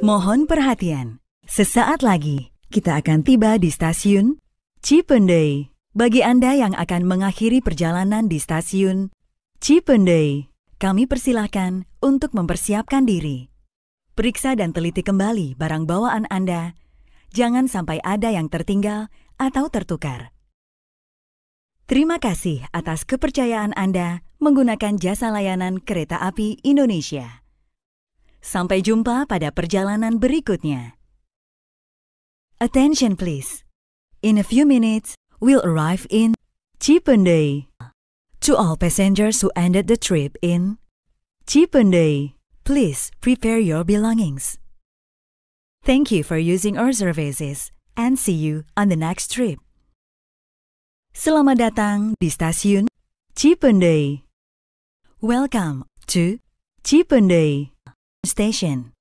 Mohon perhatian, sesaat lagi kita akan tiba di stasiun Cipendei. Bagi Anda yang akan mengakhiri perjalanan di stasiun Cipendei, kami persilahkan untuk mempersiapkan diri. Periksa dan teliti kembali barang bawaan Anda. Jangan sampai ada yang tertinggal atau tertukar. Terima kasih atas kepercayaan Anda menggunakan jasa layanan kereta api Indonesia. Sampai jumpa pada perjalanan berikutnya. Attention please. In a few minutes, we'll arrive in Chipendei. To all passengers who ended the trip in Chipendei, please prepare your belongings. Thank you for using our services and see you on the next trip. Selamat datang di stasiun Cipendei. Welcome to Cipendei. Station